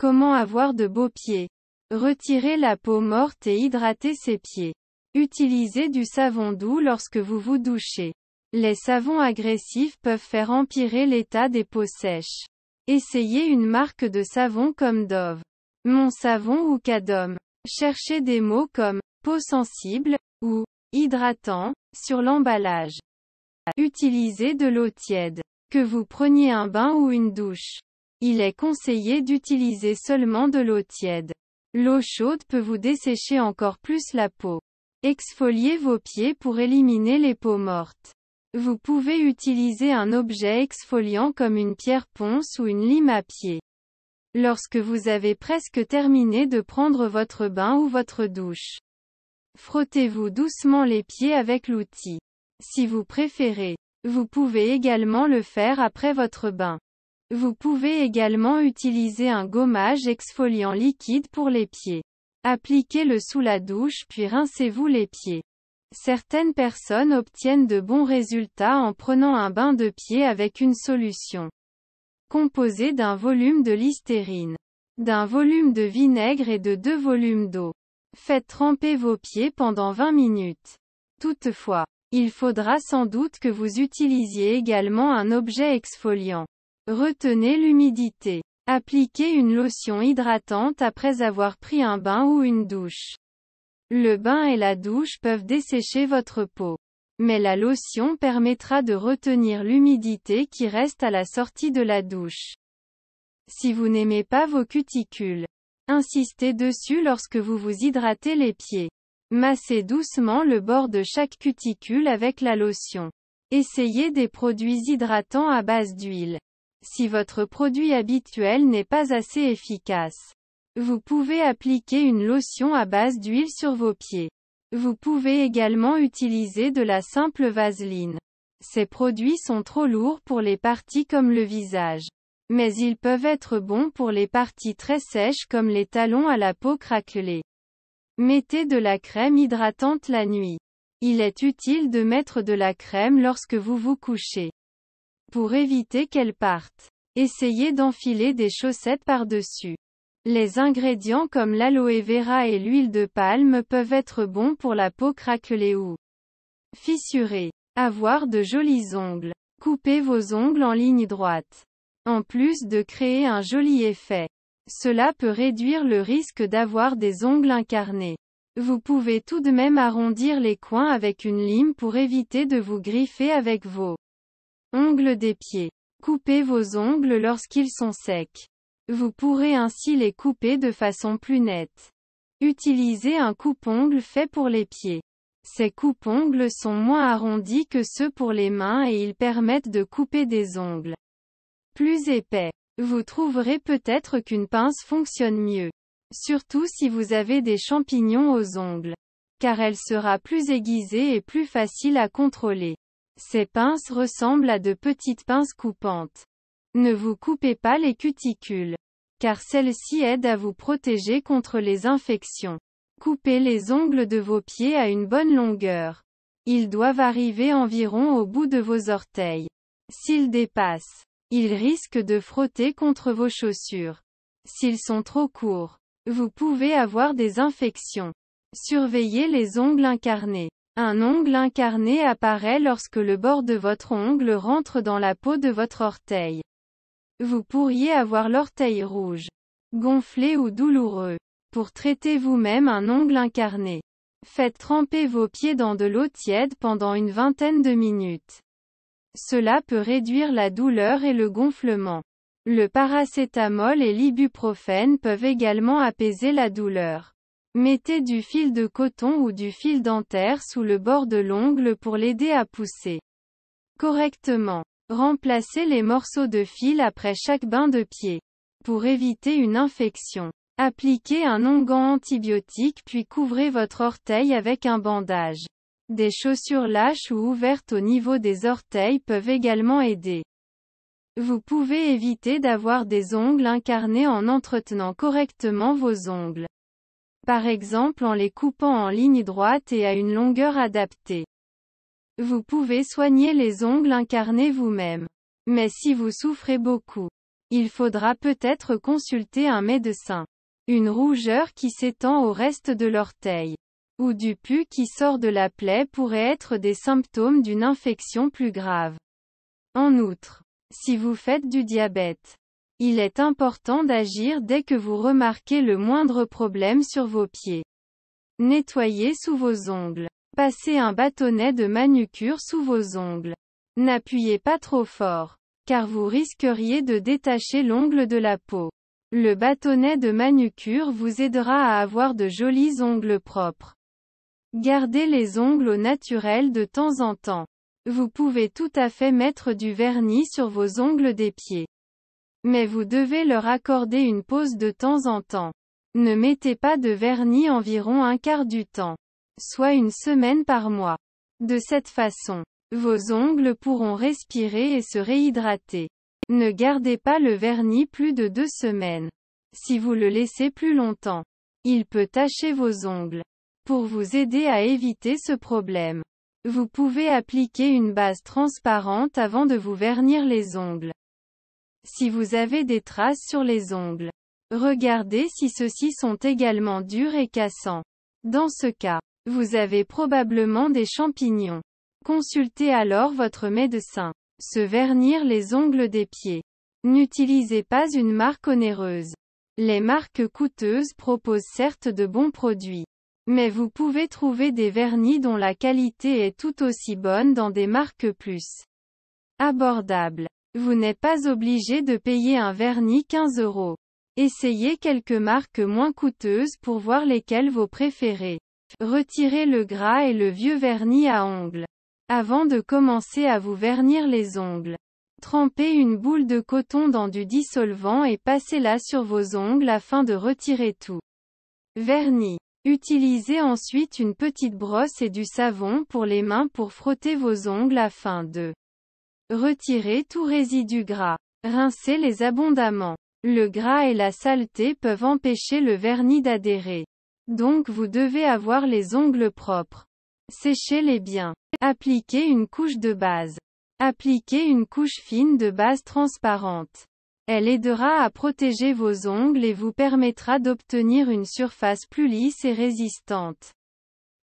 Comment avoir de beaux pieds Retirez la peau morte et hydratez ses pieds. Utilisez du savon doux lorsque vous vous douchez. Les savons agressifs peuvent faire empirer l'état des peaux sèches. Essayez une marque de savon comme Dove, Mon Savon ou Cadom. Cherchez des mots comme peau sensible ou hydratant sur l'emballage. Utilisez de l'eau tiède. Que vous preniez un bain ou une douche. Il est conseillé d'utiliser seulement de l'eau tiède. L'eau chaude peut vous dessécher encore plus la peau. Exfoliez vos pieds pour éliminer les peaux mortes. Vous pouvez utiliser un objet exfoliant comme une pierre ponce ou une lime à pied. Lorsque vous avez presque terminé de prendre votre bain ou votre douche, frottez-vous doucement les pieds avec l'outil. Si vous préférez, vous pouvez également le faire après votre bain. Vous pouvez également utiliser un gommage exfoliant liquide pour les pieds. Appliquez-le sous la douche puis rincez-vous les pieds. Certaines personnes obtiennent de bons résultats en prenant un bain de pied avec une solution composée d'un volume de listerine, d'un volume de vinaigre et de deux volumes d'eau. Faites tremper vos pieds pendant 20 minutes. Toutefois, il faudra sans doute que vous utilisiez également un objet exfoliant. Retenez l'humidité. Appliquez une lotion hydratante après avoir pris un bain ou une douche. Le bain et la douche peuvent dessécher votre peau. Mais la lotion permettra de retenir l'humidité qui reste à la sortie de la douche. Si vous n'aimez pas vos cuticules, insistez dessus lorsque vous vous hydratez les pieds. Massez doucement le bord de chaque cuticule avec la lotion. Essayez des produits hydratants à base d'huile. Si votre produit habituel n'est pas assez efficace, vous pouvez appliquer une lotion à base d'huile sur vos pieds. Vous pouvez également utiliser de la simple vaseline. Ces produits sont trop lourds pour les parties comme le visage. Mais ils peuvent être bons pour les parties très sèches comme les talons à la peau craquelée. Mettez de la crème hydratante la nuit. Il est utile de mettre de la crème lorsque vous vous couchez. Pour éviter qu'elles partent, essayez d'enfiler des chaussettes par-dessus. Les ingrédients comme l'aloe vera et l'huile de palme peuvent être bons pour la peau craquelée ou fissurée. Avoir de jolis ongles. Coupez vos ongles en ligne droite. En plus de créer un joli effet. Cela peut réduire le risque d'avoir des ongles incarnés. Vous pouvez tout de même arrondir les coins avec une lime pour éviter de vous griffer avec vos Ongles des pieds. Coupez vos ongles lorsqu'ils sont secs. Vous pourrez ainsi les couper de façon plus nette. Utilisez un coupe-ongle fait pour les pieds. Ces coupe-ongles sont moins arrondis que ceux pour les mains et ils permettent de couper des ongles plus épais. Vous trouverez peut-être qu'une pince fonctionne mieux. Surtout si vous avez des champignons aux ongles. Car elle sera plus aiguisée et plus facile à contrôler. Ces pinces ressemblent à de petites pinces coupantes. Ne vous coupez pas les cuticules. Car celles-ci aident à vous protéger contre les infections. Coupez les ongles de vos pieds à une bonne longueur. Ils doivent arriver environ au bout de vos orteils. S'ils dépassent, ils risquent de frotter contre vos chaussures. S'ils sont trop courts, vous pouvez avoir des infections. Surveillez les ongles incarnés. Un ongle incarné apparaît lorsque le bord de votre ongle rentre dans la peau de votre orteil. Vous pourriez avoir l'orteil rouge, gonflé ou douloureux. Pour traiter vous-même un ongle incarné, faites tremper vos pieds dans de l'eau tiède pendant une vingtaine de minutes. Cela peut réduire la douleur et le gonflement. Le paracétamol et l'ibuprofène peuvent également apaiser la douleur. Mettez du fil de coton ou du fil dentaire sous le bord de l'ongle pour l'aider à pousser correctement. Remplacez les morceaux de fil après chaque bain de pied. Pour éviter une infection, appliquez un onguent antibiotique puis couvrez votre orteil avec un bandage. Des chaussures lâches ou ouvertes au niveau des orteils peuvent également aider. Vous pouvez éviter d'avoir des ongles incarnés en entretenant correctement vos ongles par exemple en les coupant en ligne droite et à une longueur adaptée. Vous pouvez soigner les ongles incarnés vous-même. Mais si vous souffrez beaucoup, il faudra peut-être consulter un médecin. Une rougeur qui s'étend au reste de l'orteil ou du pu qui sort de la plaie pourrait être des symptômes d'une infection plus grave. En outre, si vous faites du diabète, il est important d'agir dès que vous remarquez le moindre problème sur vos pieds. Nettoyez sous vos ongles. Passez un bâtonnet de manucure sous vos ongles. N'appuyez pas trop fort, car vous risqueriez de détacher l'ongle de la peau. Le bâtonnet de manucure vous aidera à avoir de jolis ongles propres. Gardez les ongles au naturel de temps en temps. Vous pouvez tout à fait mettre du vernis sur vos ongles des pieds. Mais vous devez leur accorder une pause de temps en temps. Ne mettez pas de vernis environ un quart du temps. Soit une semaine par mois. De cette façon, vos ongles pourront respirer et se réhydrater. Ne gardez pas le vernis plus de deux semaines. Si vous le laissez plus longtemps, il peut tacher vos ongles. Pour vous aider à éviter ce problème, vous pouvez appliquer une base transparente avant de vous vernir les ongles si vous avez des traces sur les ongles. Regardez si ceux-ci sont également durs et cassants. Dans ce cas, vous avez probablement des champignons. Consultez alors votre médecin. Se vernir les ongles des pieds. N'utilisez pas une marque onéreuse. Les marques coûteuses proposent certes de bons produits. Mais vous pouvez trouver des vernis dont la qualité est tout aussi bonne dans des marques plus abordables. Vous n'êtes pas obligé de payer un vernis 15 euros. Essayez quelques marques moins coûteuses pour voir lesquelles vous préférez. Retirez le gras et le vieux vernis à ongles. Avant de commencer à vous vernir les ongles, trempez une boule de coton dans du dissolvant et passez-la sur vos ongles afin de retirer tout. Vernis. Utilisez ensuite une petite brosse et du savon pour les mains pour frotter vos ongles afin de Retirez tout résidu gras. Rincez-les abondamment. Le gras et la saleté peuvent empêcher le vernis d'adhérer. Donc vous devez avoir les ongles propres. Séchez-les bien. Appliquez une couche de base. Appliquez une couche fine de base transparente. Elle aidera à protéger vos ongles et vous permettra d'obtenir une surface plus lisse et résistante.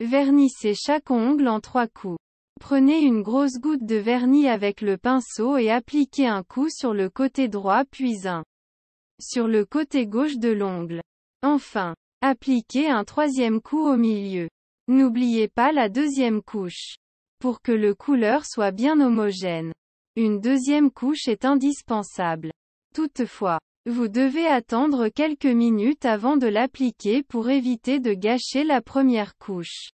Vernissez chaque ongle en trois coups. Prenez une grosse goutte de vernis avec le pinceau et appliquez un coup sur le côté droit puis un sur le côté gauche de l'ongle. Enfin, appliquez un troisième coup au milieu. N'oubliez pas la deuxième couche. Pour que le couleur soit bien homogène, une deuxième couche est indispensable. Toutefois, vous devez attendre quelques minutes avant de l'appliquer pour éviter de gâcher la première couche.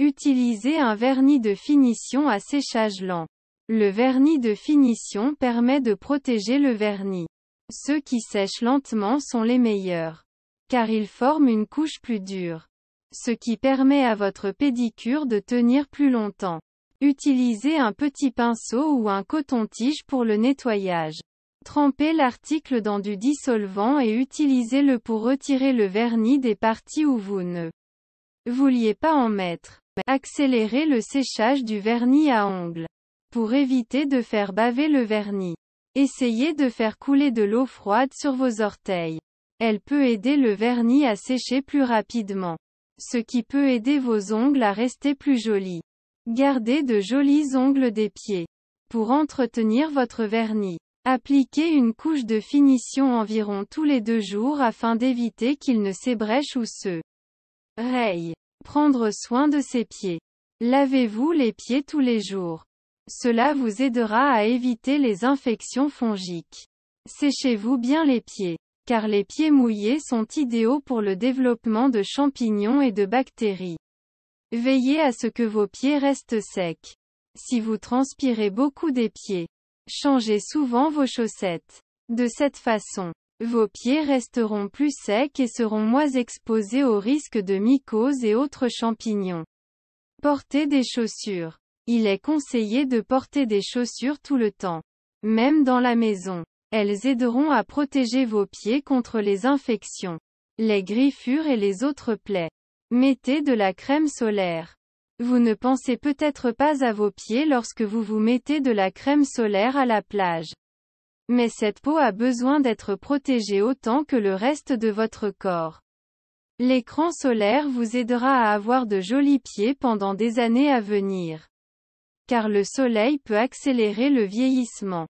Utilisez un vernis de finition à séchage lent. Le vernis de finition permet de protéger le vernis. Ceux qui sèchent lentement sont les meilleurs. Car ils forment une couche plus dure. Ce qui permet à votre pédicure de tenir plus longtemps. Utilisez un petit pinceau ou un coton-tige pour le nettoyage. Trempez l'article dans du dissolvant et utilisez-le pour retirer le vernis des parties où vous ne vouliez pas en mettre. Accélérer le séchage du vernis à ongles. Pour éviter de faire baver le vernis. Essayez de faire couler de l'eau froide sur vos orteils. Elle peut aider le vernis à sécher plus rapidement. Ce qui peut aider vos ongles à rester plus jolis. Gardez de jolis ongles des pieds. Pour entretenir votre vernis. Appliquez une couche de finition environ tous les deux jours afin d'éviter qu'il ne s'ébrèche ou se raye. Prendre soin de ses pieds. Lavez-vous les pieds tous les jours. Cela vous aidera à éviter les infections fongiques. Séchez-vous bien les pieds. Car les pieds mouillés sont idéaux pour le développement de champignons et de bactéries. Veillez à ce que vos pieds restent secs. Si vous transpirez beaucoup des pieds, changez souvent vos chaussettes. De cette façon, vos pieds resteront plus secs et seront moins exposés au risque de mycoses et autres champignons. Portez des chaussures. Il est conseillé de porter des chaussures tout le temps. Même dans la maison. Elles aideront à protéger vos pieds contre les infections, les griffures et les autres plaies. Mettez de la crème solaire. Vous ne pensez peut-être pas à vos pieds lorsque vous vous mettez de la crème solaire à la plage. Mais cette peau a besoin d'être protégée autant que le reste de votre corps. L'écran solaire vous aidera à avoir de jolis pieds pendant des années à venir. Car le soleil peut accélérer le vieillissement.